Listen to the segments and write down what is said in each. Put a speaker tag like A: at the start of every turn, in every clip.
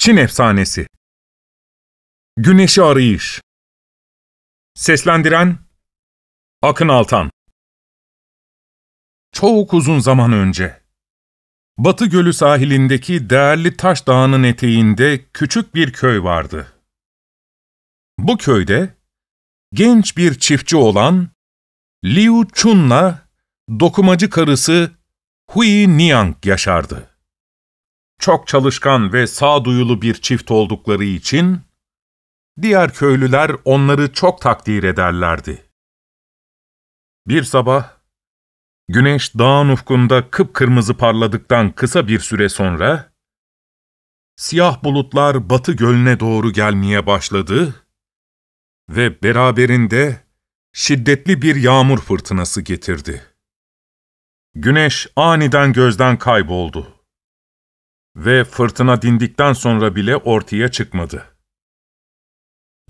A: Çin Efsanesi Güneşi Arayış Seslendiren Akın Altan Çok uzun zaman önce Batı Gölü sahilindeki değerli Taş Dağı'nın eteğinde küçük bir köy vardı. Bu köyde genç bir çiftçi olan Liu Chun'la dokumacı karısı Hui Niang yaşardı çok çalışkan ve sağduyulu bir çift oldukları için, diğer köylüler onları çok takdir ederlerdi. Bir sabah, güneş dağın ufkunda kıpkırmızı parladıktan kısa bir süre sonra, siyah bulutlar batı gölüne doğru gelmeye başladı ve beraberinde şiddetli bir yağmur fırtınası getirdi. Güneş aniden gözden kayboldu ve fırtına dindikten sonra bile ortaya çıkmadı.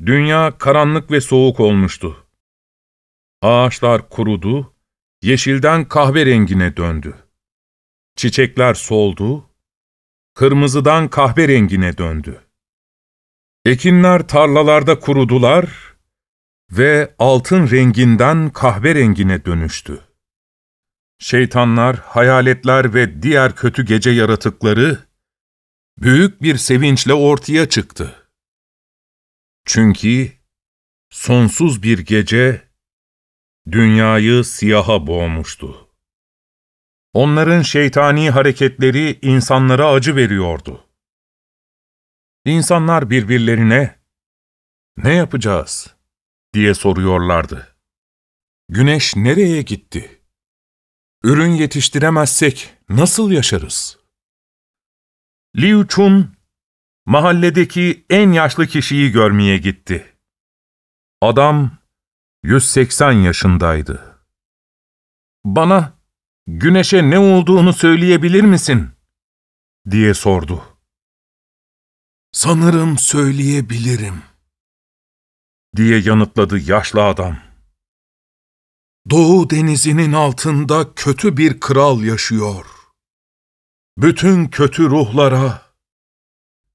A: Dünya karanlık ve soğuk olmuştu. Ağaçlar kurudu, yeşilden kahverengine döndü. Çiçekler soldu, kırmızıdan kahverengine döndü. Ekinler tarlalarda kurudular ve altın renginden kahverengine dönüştü. Şeytanlar, hayaletler ve diğer kötü gece yaratıkları büyük bir sevinçle ortaya çıktı. Çünkü sonsuz bir gece dünyayı siyaha boğmuştu. Onların şeytani hareketleri insanlara acı veriyordu. İnsanlar birbirlerine, ''Ne yapacağız?'' diye soruyorlardı. ''Güneş nereye gitti? Ürün yetiştiremezsek nasıl yaşarız?'' Liu Chun, mahalledeki en yaşlı kişiyi görmeye gitti. Adam 180 yaşındaydı. ''Bana güneşe ne olduğunu söyleyebilir misin?'' diye sordu. ''Sanırım söyleyebilirim.'' diye yanıtladı yaşlı adam. Doğu denizinin altında kötü bir kral yaşıyor bütün kötü ruhlara,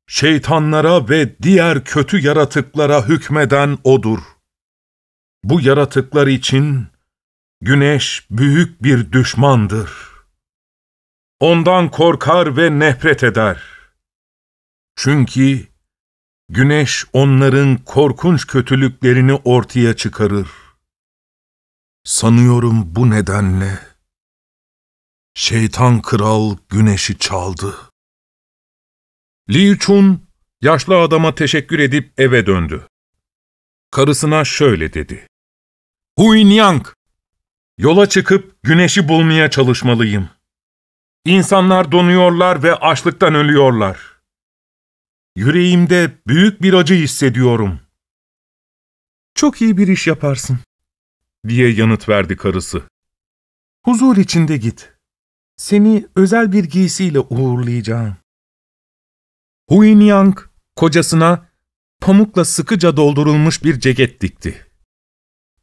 A: şeytanlara ve diğer kötü yaratıklara hükmeden O'dur. Bu yaratıklar için güneş büyük bir düşmandır. Ondan korkar ve nefret eder. Çünkü güneş onların korkunç kötülüklerini ortaya çıkarır. Sanıyorum bu nedenle Şeytan kral güneşi çaldı. Li Chun, yaşlı adama teşekkür edip eve döndü. Karısına şöyle dedi. Hui Niang, yola çıkıp güneşi bulmaya çalışmalıyım. İnsanlar donuyorlar ve açlıktan ölüyorlar. Yüreğimde büyük bir acı hissediyorum. Çok iyi bir iş yaparsın, diye yanıt verdi karısı. Huzur içinde git.'' Seni özel bir giysiyle uğurlayacağım. Huin Yang kocasına pamukla sıkıca doldurulmuş bir ceket dikti.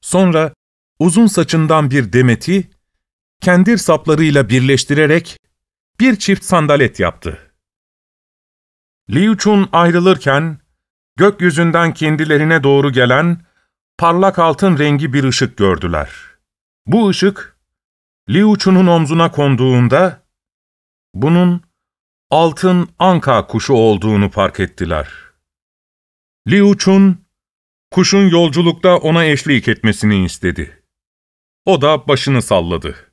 A: Sonra uzun saçından bir demeti, kendir saplarıyla birleştirerek bir çift sandalet yaptı. Liu Chun ayrılırken, gökyüzünden kendilerine doğru gelen parlak altın rengi bir ışık gördüler. Bu ışık Liuçu'nun omzuna konduğunda, bunun altın anka kuşu olduğunu fark ettiler. Liuçun, kuşun yolculukta ona eşlik etmesini istedi. O da başını salladı.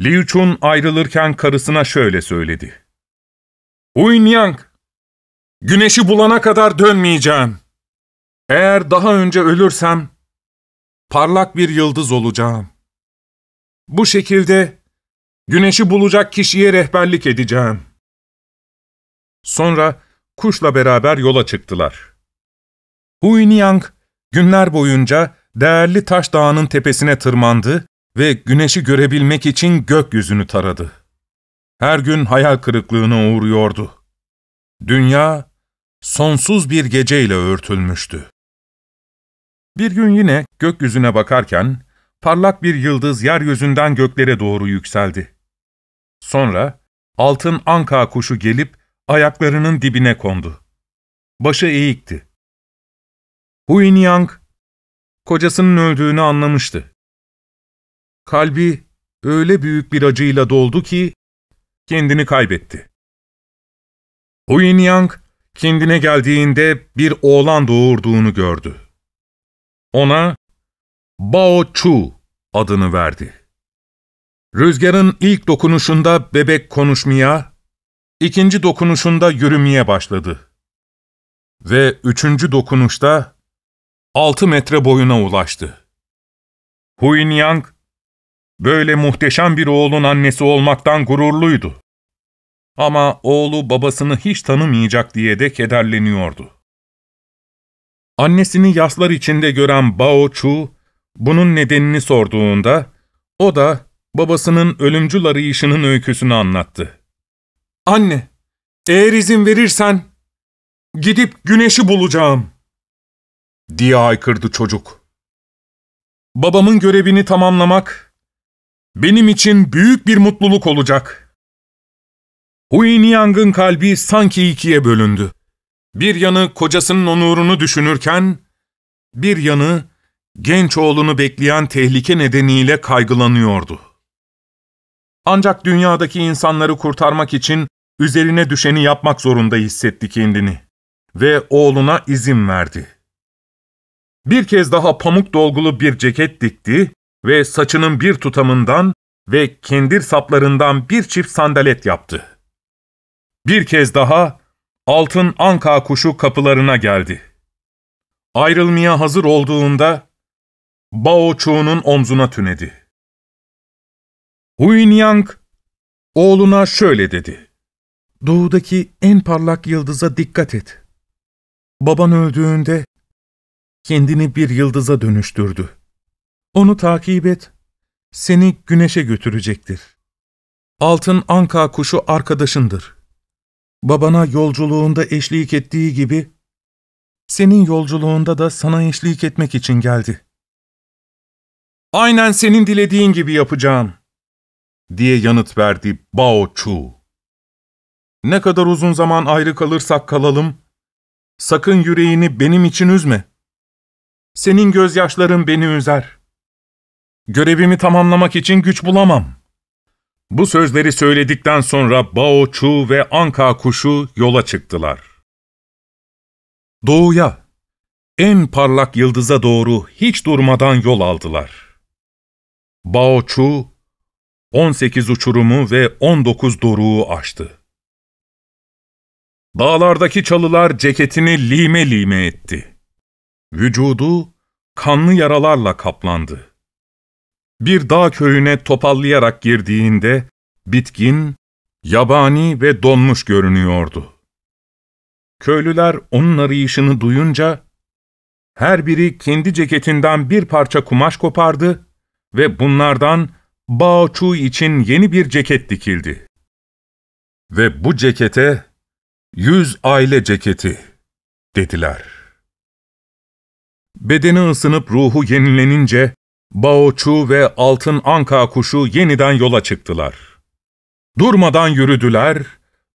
A: Liuçun ayrılırken karısına şöyle söyledi. Uinyang, güneşi bulana kadar dönmeyeceğim. Eğer daha önce ölürsem, parlak bir yıldız olacağım. Bu şekilde güneşi bulacak kişiye rehberlik edeceğim. Sonra kuşla beraber yola çıktılar. Huyniyang günler boyunca değerli taş dağının tepesine tırmandı ve güneşi görebilmek için gökyüzünü taradı. Her gün hayal kırıklığına uğruyordu. Dünya sonsuz bir geceyle örtülmüştü. Bir gün yine gökyüzüne bakarken parlak bir yıldız yeryüzünden göklere doğru yükseldi. Sonra altın anka kuşu gelip ayaklarının dibine kondu. Başı eğikti. Huin Yang, kocasının öldüğünü anlamıştı. Kalbi öyle büyük bir acıyla doldu ki kendini kaybetti. Huin Yang, kendine geldiğinde bir oğlan doğurduğunu gördü. Ona Bao Chu adını verdi. Rüzgarın ilk dokunuşunda bebek konuşmaya, ikinci dokunuşunda yürümeye başladı. Ve üçüncü dokunuşta altı metre boyuna ulaştı. Huyn Yang, böyle muhteşem bir oğlun annesi olmaktan gururluydu. Ama oğlu babasını hiç tanımayacak diye de kederleniyordu. Annesini yaslar içinde gören Bao Chu, bunun nedenini sorduğunda, o da babasının ölümcül arayışının öyküsünü anlattı. ''Anne, eğer izin verirsen gidip güneşi bulacağım.'' diye aykırdı çocuk. Babamın görevini tamamlamak benim için büyük bir mutluluk olacak. Hui Niang'ın kalbi sanki ikiye bölündü. Bir yanı kocasının onurunu düşünürken, bir yanı genç oğlunu bekleyen tehlike nedeniyle kaygılanıyordu. Ancak dünyadaki insanları kurtarmak için üzerine düşeni yapmak zorunda hissetti kendini ve oğluna izin verdi. Bir kez daha pamuk dolgulu bir ceket dikti ve saçının bir tutamından ve kendir saplarından bir çift sandalet yaptı. Bir kez daha altın anka kuşu kapılarına geldi. Ayrılmaya hazır olduğunda Bao çoğunun omzuna tünedi. Huyin Yang oğluna şöyle dedi. Doğudaki en parlak yıldıza dikkat et. Baban öldüğünde kendini bir yıldıza dönüştürdü. Onu takip et, seni güneşe götürecektir. Altın anka kuşu arkadaşındır. Babana yolculuğunda eşlik ettiği gibi, senin yolculuğunda da sana eşlik etmek için geldi.'' aynen senin dilediğin gibi yapacağım, diye yanıt verdi Bao Chu. Ne kadar uzun zaman ayrı kalırsak kalalım, sakın yüreğini benim için üzme. Senin gözyaşların beni üzer. Görevimi tamamlamak için güç bulamam. Bu sözleri söyledikten sonra Bao Chu ve Anka kuşu yola çıktılar. Doğuya, en parlak yıldıza doğru hiç durmadan yol aldılar. Baochu 18 uçurumu ve 19 doruğu açtı. Dağlardaki çalılar ceketini lime lime etti. Vücudu kanlı yaralarla kaplandı. Bir dağ köyüne topallayarak girdiğinde bitkin, yabani ve donmuş görünüyordu. Köylüler onun arayışını duyunca her biri kendi ceketinden bir parça kumaş kopardı ve bunlardan Bao Chu için yeni bir ceket dikildi. Ve bu cekete yüz aile ceketi dediler. Bedeni ısınıp ruhu yenilenince Bao Chu ve altın anka kuşu yeniden yola çıktılar. Durmadan yürüdüler,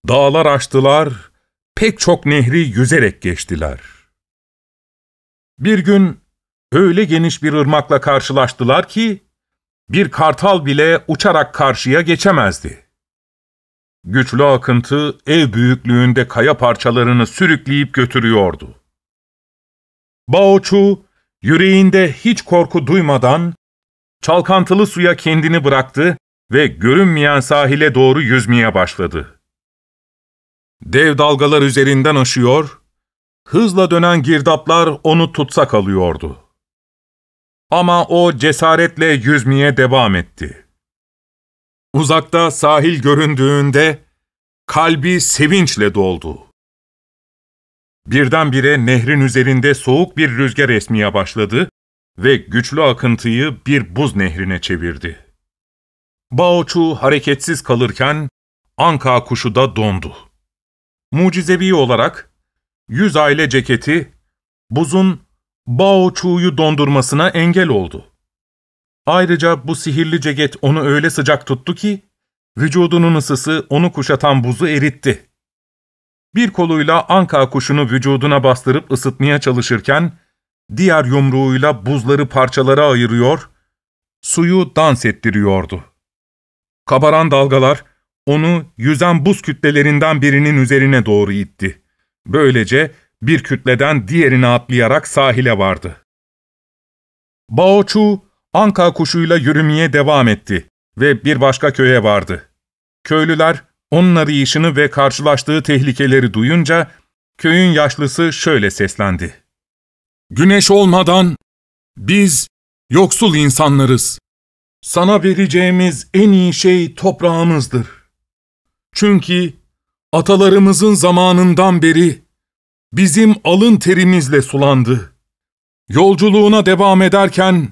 A: dağlar aştılar, pek çok nehri yüzerek geçtiler. Bir gün öyle geniş bir ırmakla karşılaştılar ki bir kartal bile uçarak karşıya geçemezdi. Güçlü akıntı ev büyüklüğünde kaya parçalarını sürükleyip götürüyordu. Baoçu, yüreğinde hiç korku duymadan, çalkantılı suya kendini bıraktı ve görünmeyen sahile doğru yüzmeye başladı. Dev dalgalar üzerinden aşıyor, hızla dönen girdaplar onu tutsak alıyordu. Ama o cesaretle yüzmeye devam etti. Uzakta sahil göründüğünde kalbi sevinçle doldu. Birdenbire nehrin üzerinde soğuk bir rüzgar esmeye başladı ve güçlü akıntıyı bir buz nehrine çevirdi. Baochu hareketsiz kalırken Anka kuşu da dondu. Mucizevi olarak yüz aile ceketi buzun Bao Chu'yu dondurmasına engel oldu. Ayrıca bu sihirli ceket onu öyle sıcak tuttu ki, vücudunun ısısı onu kuşatan buzu eritti. Bir koluyla anka kuşunu vücuduna bastırıp ısıtmaya çalışırken, diğer yumruğuyla buzları parçalara ayırıyor, suyu dans ettiriyordu. Kabaran dalgalar onu yüzen buz kütlelerinden birinin üzerine doğru itti. Böylece bir kütleden diğerine atlayarak sahile vardı. Baochu, anka kuşuyla yürümeye devam etti ve bir başka köye vardı. Köylüler onun arayışını ve karşılaştığı tehlikeleri duyunca köyün yaşlısı şöyle seslendi. ''Güneş olmadan biz yoksul insanlarız. Sana vereceğimiz en iyi şey toprağımızdır. Çünkü atalarımızın zamanından beri bizim alın terimizle sulandı. Yolculuğuna devam ederken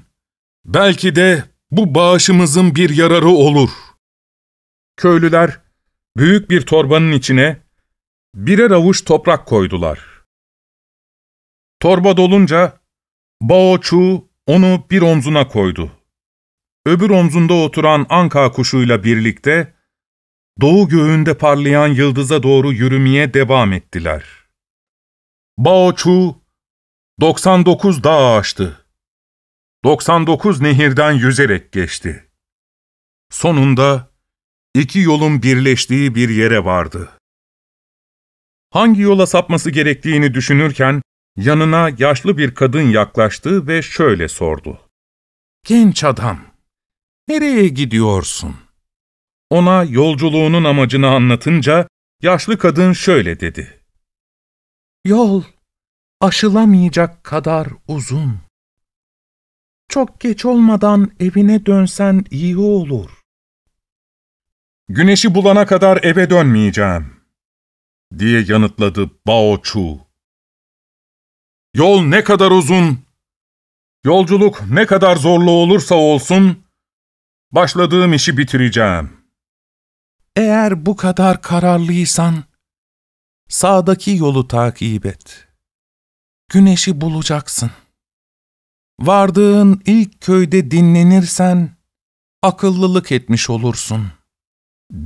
A: belki de bu bağışımızın bir yararı olur. Köylüler büyük bir torbanın içine birer avuç toprak koydular. Torba dolunca Bao Chu onu bir omzuna koydu. Öbür omzunda oturan anka kuşuyla birlikte doğu göğünde parlayan yıldıza doğru yürümeye devam ettiler.'' Bao Chu 99 dağ aştı. 99 nehirden yüzerek geçti. Sonunda iki yolun birleştiği bir yere vardı. Hangi yola sapması gerektiğini düşünürken yanına yaşlı bir kadın yaklaştı ve şöyle sordu. ''Genç adam, nereye gidiyorsun?'' Ona yolculuğunun amacını anlatınca yaşlı kadın şöyle dedi. Yol aşılamayacak kadar uzun. Çok geç olmadan evine dönsen iyi olur. Güneşi bulana kadar eve dönmeyeceğim, diye yanıtladı Bao Chu. Yol ne kadar uzun, yolculuk ne kadar zorlu olursa olsun, başladığım işi bitireceğim. Eğer bu kadar kararlıysan, Sağdaki yolu takip et. Güneşi bulacaksın. Vardığın ilk köyde dinlenirsen akıllılık etmiş olursun."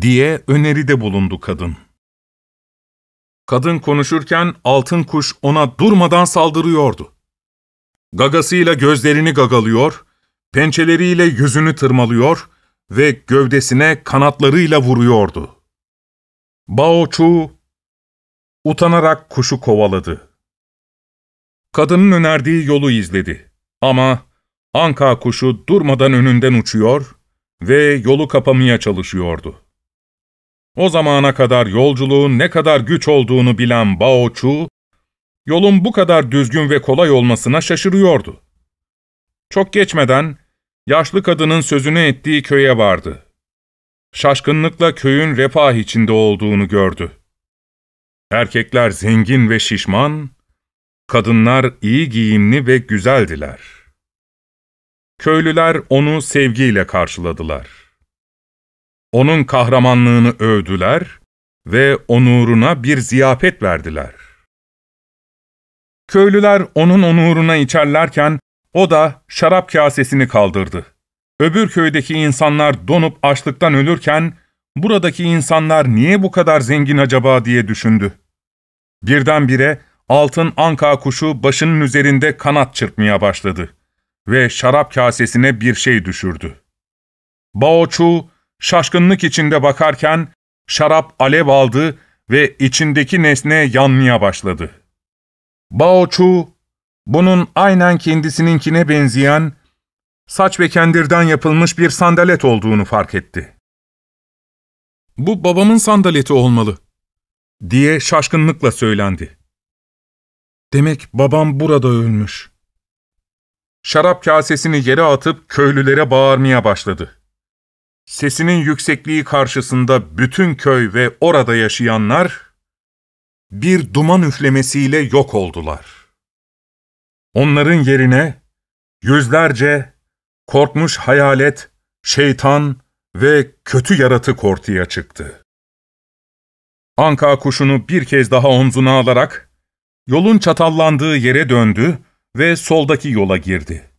A: diye öneride bulundu kadın. Kadın konuşurken altın kuş ona durmadan saldırıyordu. Gagasıyla gözlerini gagalıyor, pençeleriyle yüzünü tırmalıyor ve gövdesine kanatlarıyla vuruyordu. Bao Chu Utanarak kuşu kovaladı. Kadının önerdiği yolu izledi. Ama anka kuşu durmadan önünden uçuyor ve yolu kapamaya çalışıyordu. O zamana kadar yolculuğun ne kadar güç olduğunu bilen Bao Chu, yolun bu kadar düzgün ve kolay olmasına şaşırıyordu. Çok geçmeden yaşlı kadının sözünü ettiği köye vardı. Şaşkınlıkla köyün refah içinde olduğunu gördü. Erkekler zengin ve şişman, kadınlar iyi giyimli ve güzeldiler. Köylüler onu sevgiyle karşıladılar. Onun kahramanlığını övdüler ve onuruna bir ziyafet verdiler. Köylüler onun onuruna içerlerken o da şarap kasesini kaldırdı. Öbür köydeki insanlar donup açlıktan ölürken buradaki insanlar niye bu kadar zengin acaba diye düşündü. Birdenbire altın anka kuşu başının üzerinde kanat çırpmaya başladı ve şarap kasesine bir şey düşürdü. Bao şaşkınlık içinde bakarken şarap alev aldı ve içindeki nesne yanmaya başladı. Bao bunun aynen kendisininkine benzeyen, saç ve kendirden yapılmış bir sandalet olduğunu fark etti. ''Bu babamın sandaleti olmalı.'' diye şaşkınlıkla söylendi. Demek babam burada ölmüş. Şarap kasesini yere atıp köylülere bağırmaya başladı. Sesinin yüksekliği karşısında bütün köy ve orada yaşayanlar bir duman üflemesiyle yok oldular. Onların yerine yüzlerce korkmuş hayalet, şeytan ve kötü yaratık ortaya çıktı. Anka kuşunu bir kez daha omzuna alarak yolun çatallandığı yere döndü ve soldaki yola girdi.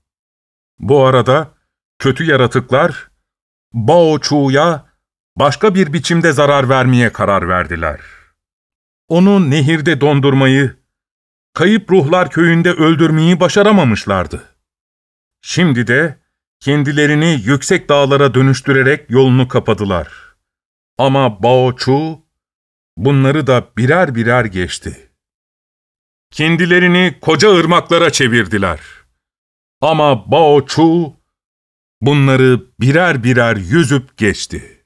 A: Bu arada kötü yaratıklar Bao Chu'ya başka bir biçimde zarar vermeye karar verdiler. Onu nehirde dondurmayı, kayıp ruhlar köyünde öldürmeyi başaramamışlardı. Şimdi de kendilerini yüksek dağlara dönüştürerek yolunu kapadılar. Ama Bao Chu bunları da birer birer geçti. Kendilerini koca ırmaklara çevirdiler. Ama Bao Chu bunları birer birer yüzüp geçti.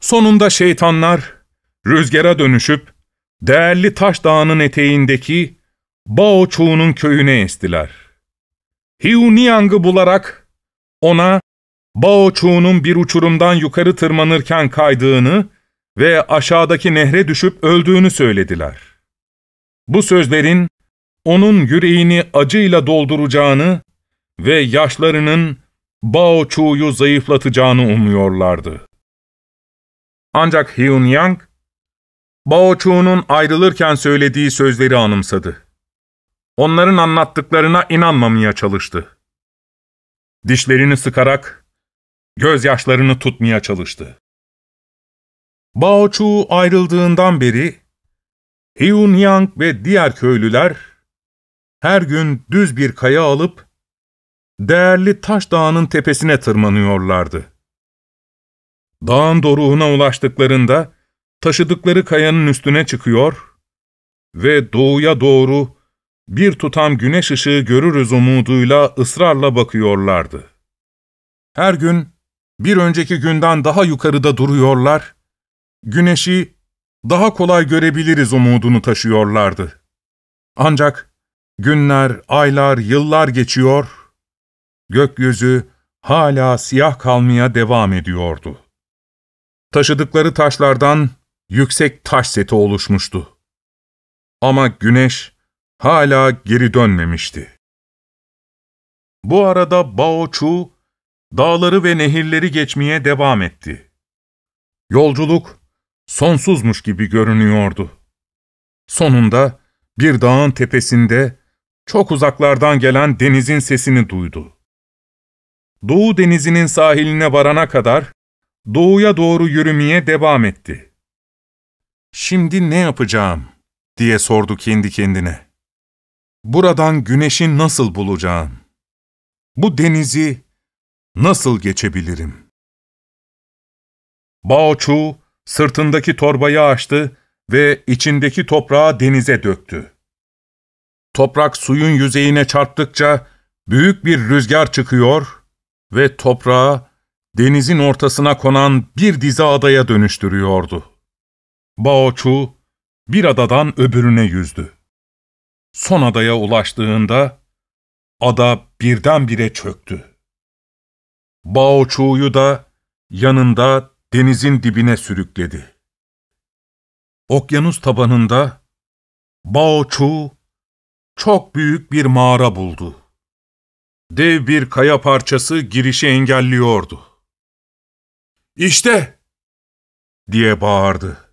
A: Sonunda şeytanlar rüzgara dönüşüp değerli taş dağının eteğindeki Bao Chu'nun köyüne estiler. Hiu Niang'ı bularak ona Bao Chu'nun bir uçurumdan yukarı tırmanırken kaydığını ve aşağıdaki nehre düşüp öldüğünü söylediler. Bu sözlerin onun yüreğini acıyla dolduracağını ve yaşlarının Bao Chu'yu zayıflatacağını umuyorlardı. Ancak Hyun Yang, Bao Chu'nun ayrılırken söylediği sözleri anımsadı. Onların anlattıklarına inanmamaya çalıştı. Dişlerini sıkarak gözyaşlarını tutmaya çalıştı. Bao Chu ayrıldığından beri Hyun Yang ve diğer köylüler her gün düz bir kaya alıp değerli taş dağının tepesine tırmanıyorlardı. Dağın doruğuna ulaştıklarında taşıdıkları kayanın üstüne çıkıyor ve doğuya doğru bir tutam güneş ışığı görürüz umuduyla ısrarla bakıyorlardı. Her gün bir önceki günden daha yukarıda duruyorlar güneşi daha kolay görebiliriz umudunu taşıyorlardı. Ancak günler, aylar, yıllar geçiyor, gökyüzü hala siyah kalmaya devam ediyordu. Taşıdıkları taşlardan yüksek taş seti oluşmuştu. Ama güneş hala geri dönmemişti. Bu arada Bao Chu, dağları ve nehirleri geçmeye devam etti. Yolculuk sonsuzmuş gibi görünüyordu. Sonunda bir dağın tepesinde çok uzaklardan gelen denizin sesini duydu. Doğu denizinin sahiline varana kadar doğuya doğru yürümeye devam etti. Şimdi ne yapacağım diye sordu kendi kendine. Buradan güneşi nasıl bulacağım? Bu denizi nasıl geçebilirim? Bao Chu Sırtındaki torbayı açtı ve içindeki toprağı denize döktü. Toprak suyun yüzeyine çarptıkça büyük bir rüzgar çıkıyor ve toprağı denizin ortasına konan bir dizi adaya dönüştürüyordu. Baoçu bir adadan öbürüne yüzdü. Son adaya ulaştığında ada birdenbire çöktü. Baoçu'yu da yanında denizin dibine sürükledi. Okyanus tabanında Bao çok büyük bir mağara buldu. Dev bir kaya parçası girişi engelliyordu. ''İşte!'' diye bağırdı.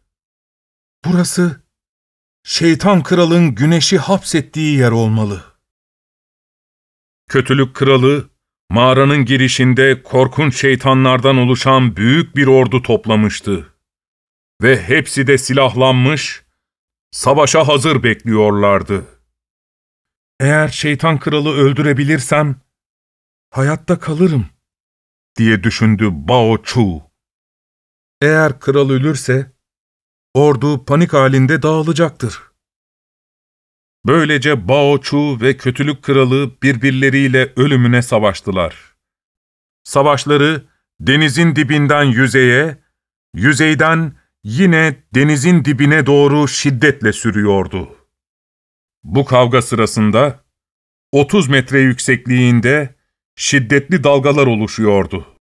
A: ''Burası şeytan kralın güneşi hapsettiği yer olmalı.'' Kötülük kralı mağaranın girişinde korkunç şeytanlardan oluşan büyük bir ordu toplamıştı. Ve hepsi de silahlanmış, savaşa hazır bekliyorlardı. ''Eğer şeytan kralı öldürebilirsem, hayatta kalırım.'' diye düşündü Bao Chu. Eğer kral ölürse, ordu panik halinde dağılacaktır.'' Böylece Bao ve Kötülük Kralı birbirleriyle ölümüne savaştılar. Savaşları denizin dibinden yüzeye, yüzeyden yine denizin dibine doğru şiddetle sürüyordu. Bu kavga sırasında 30 metre yüksekliğinde şiddetli dalgalar oluşuyordu.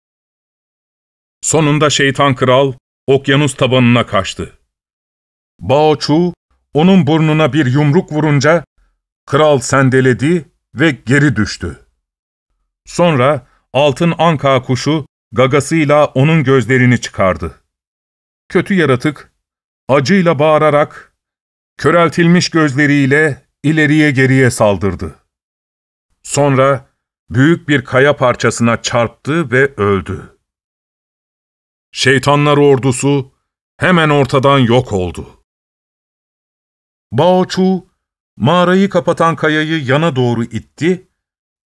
A: Sonunda şeytan kral okyanus tabanına kaçtı. Bao onun burnuna bir yumruk vurunca kral sendeledi ve geri düştü. Sonra altın anka kuşu gagasıyla onun gözlerini çıkardı. Kötü yaratık acıyla bağırarak köreltilmiş gözleriyle ileriye geriye saldırdı. Sonra büyük bir kaya parçasına çarptı ve öldü. Şeytanlar ordusu hemen ortadan yok oldu. Bao Chu, mağarayı kapatan kayayı yana doğru itti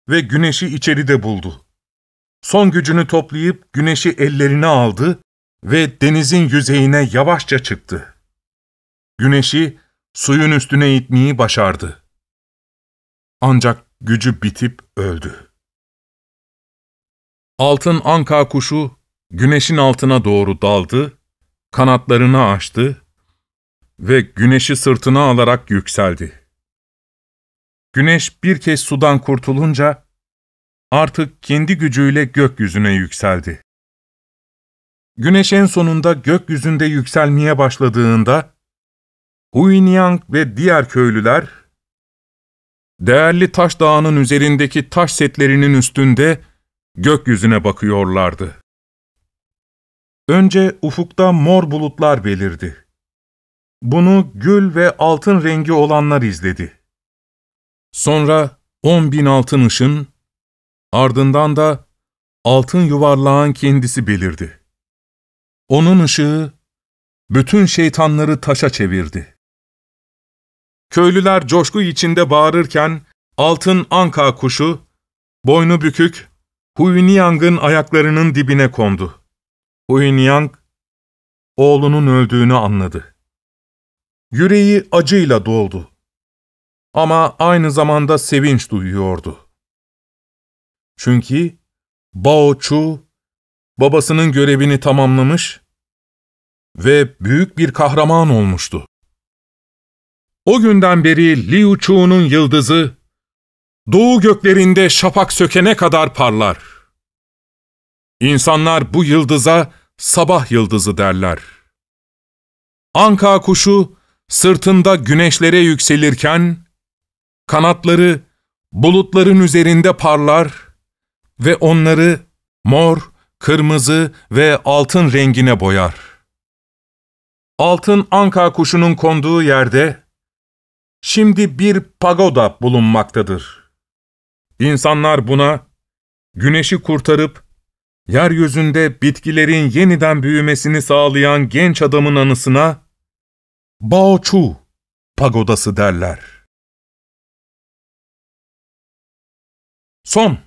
A: ve güneşi içeride buldu. Son gücünü toplayıp güneşi ellerine aldı ve denizin yüzeyine yavaşça çıktı. Güneşi suyun üstüne itmeyi başardı. Ancak gücü bitip öldü. Altın anka kuşu güneşin altına doğru daldı, kanatlarını açtı ve güneşi sırtına alarak yükseldi. Güneş bir kez sudan kurtulunca artık kendi gücüyle gökyüzüne yükseldi. Güneş en sonunda gökyüzünde yükselmeye başladığında Huinyang ve diğer köylüler değerli taş dağının üzerindeki taş setlerinin üstünde gökyüzüne bakıyorlardı. Önce ufukta mor bulutlar belirdi. Bunu gül ve altın rengi olanlar izledi. Sonra on bin altın ışın, ardından da altın yuvarlağın kendisi belirdi. Onun ışığı bütün şeytanları taşa çevirdi. Köylüler coşku içinde bağırırken altın anka kuşu, boynu bükük, Huyniyang'ın ayaklarının dibine kondu. Huyniyang, oğlunun öldüğünü anladı. Yüreği acıyla doldu. Ama aynı zamanda sevinç duyuyordu. Çünkü Bao Chu babasının görevini tamamlamış ve büyük bir kahraman olmuştu. O günden beri Liu Chu'nun yıldızı doğu göklerinde şafak sökene kadar parlar. İnsanlar bu yıldıza sabah yıldızı derler. Anka kuşu sırtında güneşlere yükselirken, kanatları bulutların üzerinde parlar ve onları mor, kırmızı ve altın rengine boyar. Altın anka kuşunun konduğu yerde, şimdi bir pagoda bulunmaktadır. İnsanlar buna, güneşi kurtarıp, yeryüzünde bitkilerin yeniden büyümesini sağlayan genç adamın anısına, Baochu pagodası derler. Son